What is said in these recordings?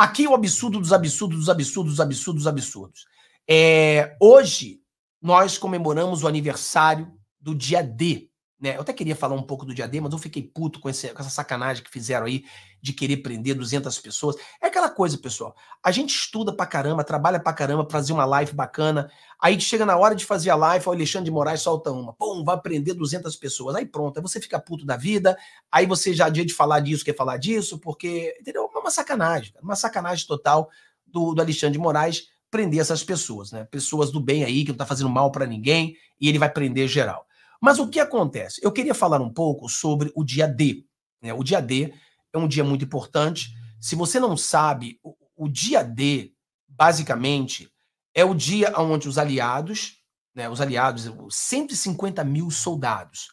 Aqui o absurdo dos absurdos, dos absurdos, dos absurdos, dos absurdos. É, hoje nós comemoramos o aniversário do dia D né? Eu até queria falar um pouco do Diadema, mas eu fiquei puto com, esse, com essa sacanagem que fizeram aí de querer prender 200 pessoas. É aquela coisa, pessoal. A gente estuda pra caramba, trabalha pra caramba, fazer uma live bacana. Aí chega na hora de fazer a live, o Alexandre de Moraes solta uma. Pum, vai prender 200 pessoas. Aí pronto, aí você fica puto da vida. Aí você já dia de falar disso, quer falar disso, porque, entendeu? É uma sacanagem, uma sacanagem total do, do Alexandre de Moraes prender essas pessoas, né? Pessoas do bem aí, que não tá fazendo mal para ninguém, e ele vai prender geral. Mas o que acontece? Eu queria falar um pouco sobre o dia D. Né? O dia D é um dia muito importante. Se você não sabe, o, o dia D, basicamente, é o dia onde os aliados, né, os aliados, 150 mil soldados,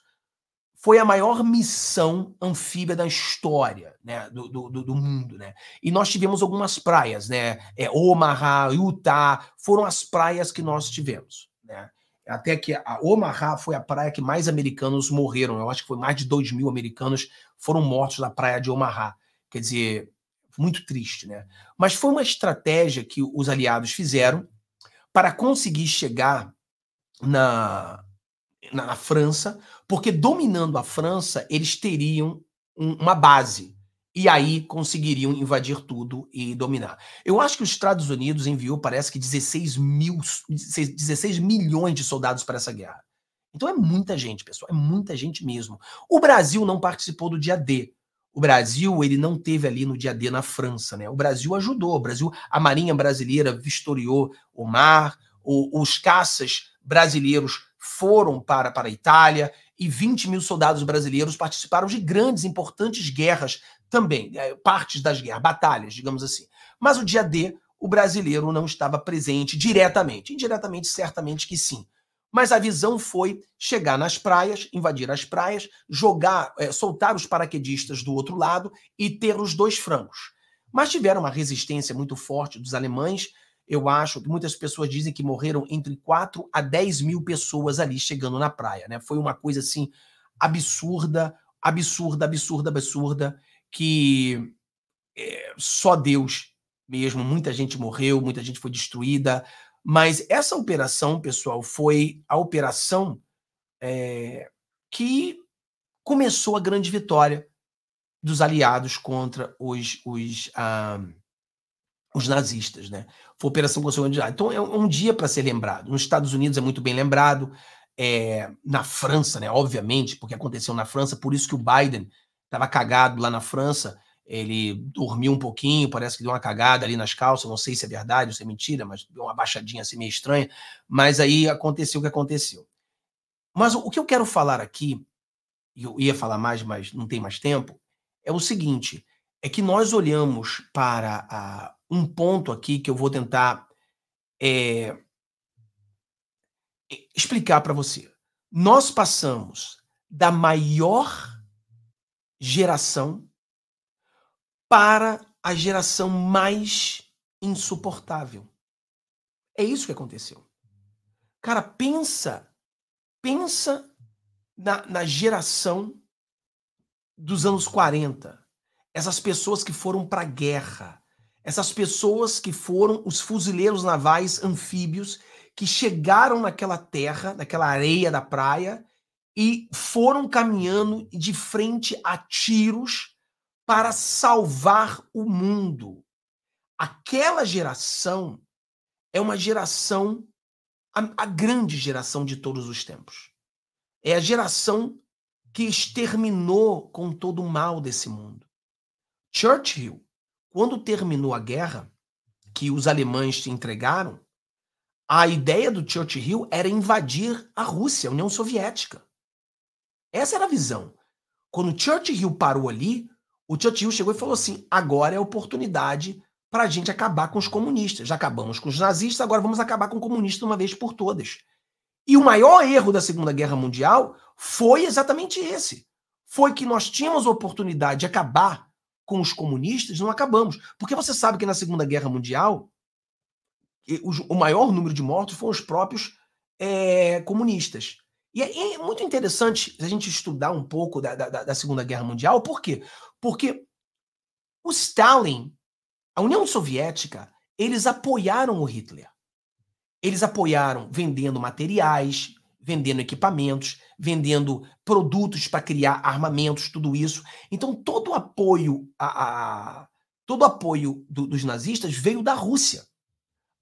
foi a maior missão anfíbia da história né, do, do, do, mundo. Né? E nós tivemos algumas praias, né? É, Omaha, Utah, foram as praias que nós tivemos. Né? até que a Omaha foi a praia que mais americanos morreram. Eu acho que foi mais de 2 mil americanos foram mortos na praia de Omaha. Quer dizer, muito triste, né? Mas foi uma estratégia que os aliados fizeram para conseguir chegar na, na, na França, porque dominando a França, eles teriam um, uma base e aí conseguiriam invadir tudo e dominar. Eu acho que os Estados Unidos enviou, parece que 16, mil, 16 milhões de soldados para essa guerra. Então é muita gente, pessoal, é muita gente mesmo. O Brasil não participou do dia D. O Brasil, ele não teve ali no dia D na França, né? O Brasil ajudou, o Brasil, a Marinha brasileira vistoriou o mar, o, os caças brasileiros foram para, para a Itália, e 20 mil soldados brasileiros participaram de grandes, importantes guerras também, é, partes das guerras, batalhas, digamos assim. Mas o dia D, o brasileiro não estava presente diretamente. Indiretamente, certamente que sim. Mas a visão foi chegar nas praias, invadir as praias, jogar, é, soltar os paraquedistas do outro lado e ter os dois francos. Mas tiveram uma resistência muito forte dos alemães. Eu acho que muitas pessoas dizem que morreram entre 4 a 10 mil pessoas ali chegando na praia. Né? Foi uma coisa assim absurda, absurda, absurda, absurda que é, só Deus mesmo, muita gente morreu, muita gente foi destruída, mas essa operação, pessoal, foi a operação é, que começou a grande vitória dos aliados contra os, os, ah, os nazistas. Né? Foi a operação consolidada. Então é um é dia para ser lembrado. Nos Estados Unidos é muito bem lembrado, é, na França, né, obviamente, porque aconteceu na França, por isso que o Biden estava cagado lá na França, ele dormiu um pouquinho, parece que deu uma cagada ali nas calças, não sei se é verdade ou se é mentira, mas deu uma baixadinha assim meio estranha, mas aí aconteceu o que aconteceu. Mas o que eu quero falar aqui, e eu ia falar mais, mas não tem mais tempo, é o seguinte, é que nós olhamos para a, um ponto aqui que eu vou tentar é, explicar para você. Nós passamos da maior geração para a geração mais insuportável. É isso que aconteceu. Cara, pensa, pensa na, na geração dos anos 40. Essas pessoas que foram para a guerra, essas pessoas que foram os fuzileiros navais anfíbios que chegaram naquela terra, naquela areia da praia e foram caminhando de frente a tiros para salvar o mundo. Aquela geração é uma geração, a, a grande geração de todos os tempos. É a geração que exterminou com todo o mal desse mundo. Churchill, quando terminou a guerra, que os alemães se entregaram, a ideia do Churchill era invadir a Rússia, a União Soviética. Essa era a visão. Quando Churchill parou ali, o Churchill chegou e falou assim: agora é a oportunidade para a gente acabar com os comunistas. Já acabamos com os nazistas, agora vamos acabar com o comunista de uma vez por todas. E o maior erro da Segunda Guerra Mundial foi exatamente esse. Foi que nós tínhamos a oportunidade de acabar com os comunistas, não acabamos. Porque você sabe que na Segunda Guerra Mundial, o maior número de mortos foram os próprios é, comunistas. É, e é muito interessante a gente estudar um pouco da, da, da Segunda Guerra Mundial, por quê? Porque o Stalin, a União Soviética, eles apoiaram o Hitler. Eles apoiaram vendendo materiais, vendendo equipamentos, vendendo produtos para criar armamentos, tudo isso. Então, todo o apoio, a, a todo apoio do, dos nazistas veio da Rússia.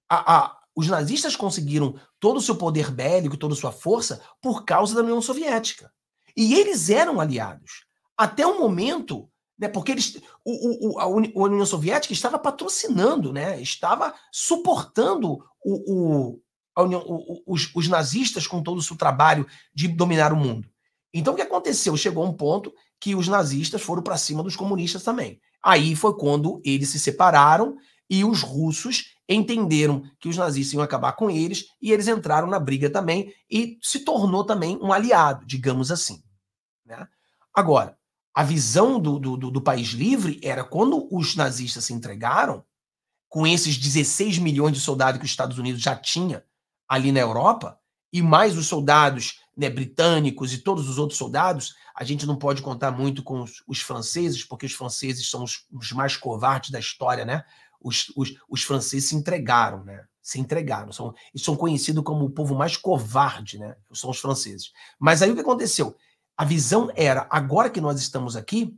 A, a, os nazistas conseguiram todo o seu poder bélico, toda a sua força, por causa da União Soviética. E eles eram aliados. Até o momento, né, porque eles, o, o, a União Soviética estava patrocinando, né, estava suportando o, o, União, os, os nazistas com todo o seu trabalho de dominar o mundo. Então o que aconteceu? Chegou um ponto que os nazistas foram para cima dos comunistas também. Aí foi quando eles se separaram e os russos entenderam que os nazistas iam acabar com eles e eles entraram na briga também e se tornou também um aliado, digamos assim. Né? Agora, a visão do, do, do, país livre era quando os nazistas se entregaram, com esses 16 milhões de soldados que os Estados Unidos já tinha ali na Europa, e mais os soldados né, britânicos e todos os outros soldados, a gente não pode contar muito com os, os franceses, porque os franceses são os, os mais covardes da história, né? os, os, os franceses se entregaram, né? Se entregaram. São, são conhecidos como o povo mais covarde, né? São os franceses. Mas aí o que aconteceu? A visão era: agora que nós estamos aqui,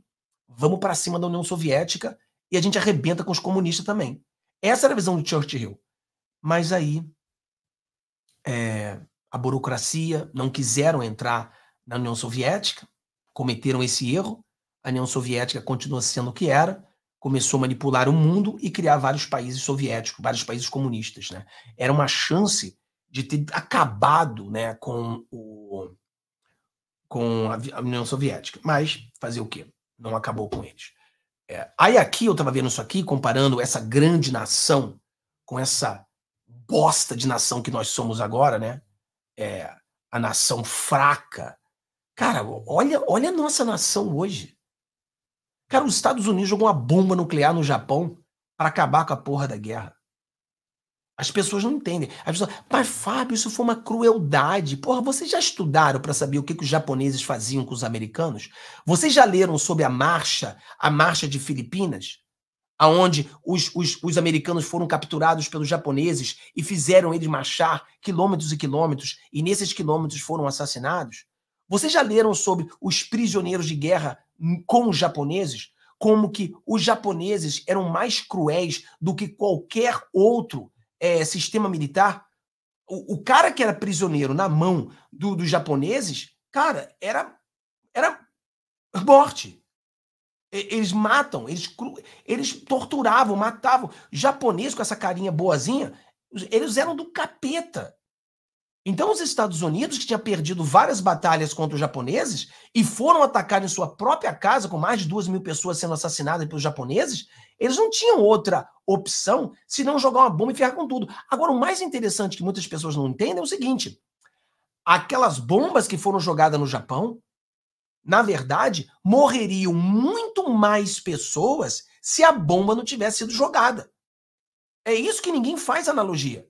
vamos para cima da União Soviética e a gente arrebenta com os comunistas também. Essa era a visão de Churchill. Mas aí é, a burocracia não quiseram entrar na União Soviética, cometeram esse erro. A União Soviética continua sendo o que era começou a manipular o mundo e criar vários países soviéticos, vários países comunistas. Né? Era uma chance de ter acabado né, com, o, com a União Soviética. Mas fazer o quê? Não acabou com eles. É. Aí aqui eu estava vendo isso aqui, comparando essa grande nação com essa bosta de nação que nós somos agora, né? É, a nação fraca. Cara, olha, olha a nossa nação hoje. Cara, os Estados Unidos jogou uma bomba nuclear no Japão para acabar com a porra da guerra. As pessoas não entendem. As pessoas, mas Fábio, isso foi uma crueldade. Porra, vocês já estudaram para saber o que, que os japoneses faziam com os americanos? Vocês já leram sobre a marcha, a marcha de Filipinas? aonde os, os, os, americanos foram capturados pelos japoneses e fizeram eles marchar quilômetros e quilômetros, e nesses quilômetros foram assassinados? Vocês já leram sobre os prisioneiros de guerra com os japoneses como que os japoneses eram mais cruéis do que qualquer outro é, sistema militar. O, o, cara que era prisioneiro na mão do, dos japoneses, cara, era, era morte. Eles matam, eles, eles torturavam, matavam. Japonês com essa carinha boazinha, eles eram do capeta. Então, os Estados Unidos, que tinha perdido várias batalhas contra os japoneses e foram atacar em sua própria casa, com mais de duas mil pessoas sendo assassinadas pelos japoneses, eles não tinham outra opção se não jogar uma bomba e ferrar com tudo. Agora, o mais interessante que muitas pessoas não entendem é o seguinte: aquelas bombas que foram jogadas no Japão, na verdade, morreriam muito mais pessoas se a bomba não tivesse sido jogada. É isso que ninguém faz analogia.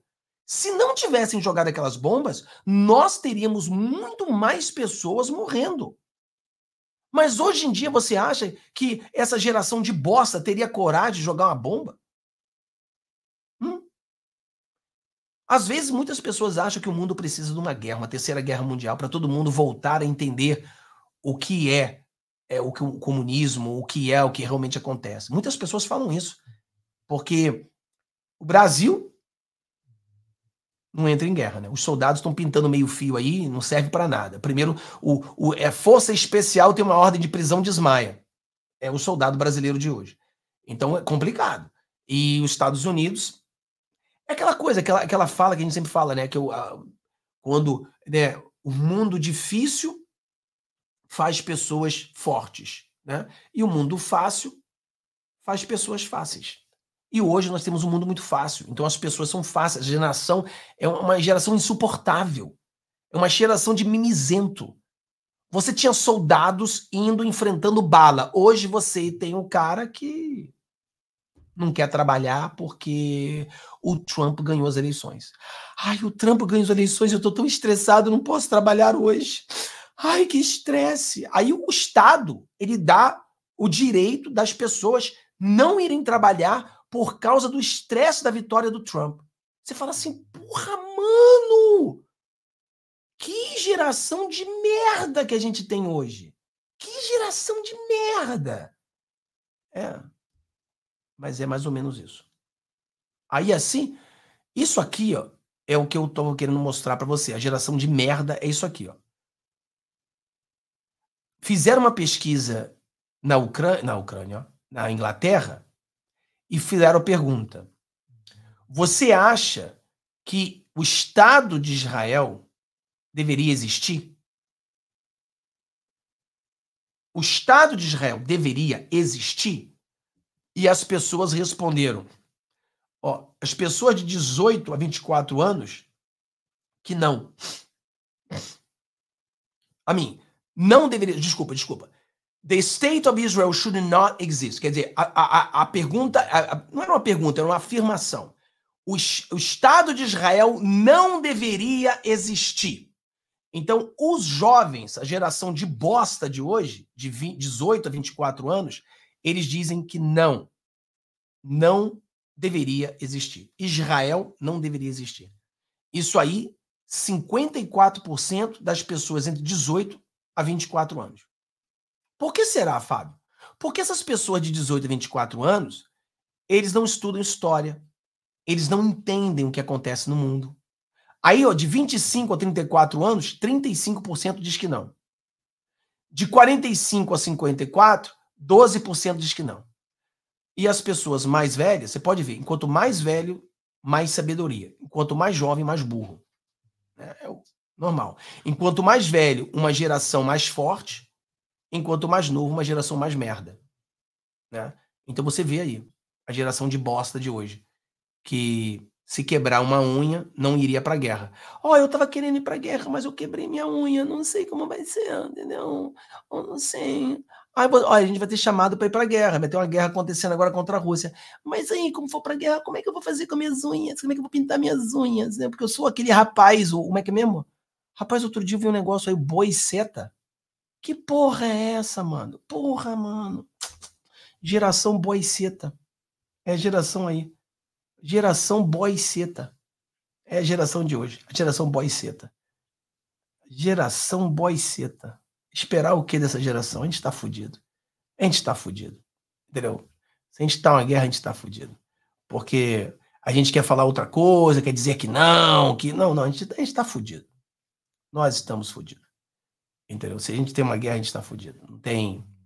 Se não tivessem jogado aquelas bombas, nós teríamos muito mais pessoas morrendo. Mas hoje em dia você acha que essa geração de bosta teria coragem de jogar uma bomba? Hum? Às vezes muitas pessoas acham que o mundo precisa de uma guerra, uma terceira guerra mundial, para todo mundo voltar a entender o que é, é o, que, o comunismo, o que é o que realmente acontece. Muitas pessoas falam isso, porque o Brasil não entra em guerra. Né? Os soldados estão pintando meio fio aí, não serve para nada. Primeiro, o, o, a é Força Especial tem uma ordem de prisão de É o soldado brasileiro de hoje. Então é complicado. E os Estados Unidos. É aquela coisa, aquela, aquela fala que a gente sempre fala, né? Que eu, a, quando né, o mundo difícil faz pessoas fortes, né? E o mundo fácil faz pessoas fáceis. E hoje nós temos um mundo muito fácil. Então as pessoas são fáceis. A geração é uma geração insuportável. É uma geração de mimizento. Você tinha soldados indo enfrentando bala. Hoje você tem um cara que não quer trabalhar porque o Trump ganhou as eleições. Ai, o Trump ganhou as eleições, eu tô tão estressado, não posso trabalhar hoje. Ai, que estresse. Aí o Estado, ele dá o direito das pessoas não irem trabalhar por causa do estresse da vitória do Trump. Você fala assim, porra, mano! Que geração de merda que a gente tem hoje! Que geração de merda! É. Mas é mais ou menos isso. Aí assim, isso aqui, ó, é o que eu tô querendo mostrar para você. A geração de merda é isso aqui, ó. Fizeram uma pesquisa na Ucrânia, na Ucrânia, ó, na Inglaterra, e fizeram a pergunta: Você acha que o Estado de Israel deveria existir? O Estado de Israel deveria existir? E as pessoas responderam: ó, as pessoas de 18 a 24 anos que não. A mim, não deveria. Desculpa, desculpa. The state of Israel should not exist. Quer dizer, a, a, a pergunta a, não era uma pergunta, era uma afirmação. O, o Estado de Israel não deveria existir. Então, os jovens, a geração de bosta de hoje, de 20, 18 a 24 anos, eles dizem que não. Não deveria existir. Israel não deveria existir. Isso aí, 54% das pessoas entre 18 a 24 anos. Por que será, Fábio? Porque essas pessoas de 18 a 24 anos, eles não estudam história, eles não entendem o que acontece no mundo. Aí, ó, de 25 a 34 anos, 35% diz que não. De 45 a 54, 12% diz que não. E as pessoas mais velhas, você pode ver, enquanto mais velho, mais sabedoria. Enquanto mais jovem, mais burro. É, é normal. Enquanto mais velho, uma geração mais forte, Enquanto mais novo, uma geração mais merda. Né? Então você vê aí a geração de bosta de hoje, que se quebrar uma unha, não iria pra guerra. Ó, oh, eu tava querendo ir pra guerra, mas eu quebrei minha unha, não sei como vai ser, entendeu? Eu não sei. Aí, ó, a gente vai ter chamado para ir pra guerra, vai ter uma guerra acontecendo agora contra a Rússia. Mas aí, como for pra guerra, como é que eu vou fazer com minhas unhas? Como é que eu vou pintar minhas unhas? Né? Porque eu sou aquele rapaz, o, como é que é mesmo? Rapaz, outro dia eu vi um negócio aí, boi seta. Que porra é essa, mano? Porra, mano. Geração boiceta. É a geração aí. Geração boiceta. É a geração de hoje. A geração boiceta. Geração boiceta. Esperar o que dessa geração? A gente tá fudido. A gente tá fudido. Entendeu? Se a gente tá uma guerra, a gente tá fudido. Porque a gente quer falar outra coisa, quer dizer que não, que não, não. A gente, a gente tá fudido. Nós estamos fudidos. Entendeu? Se a gente tem uma guerra, a gente está fudido. Não tem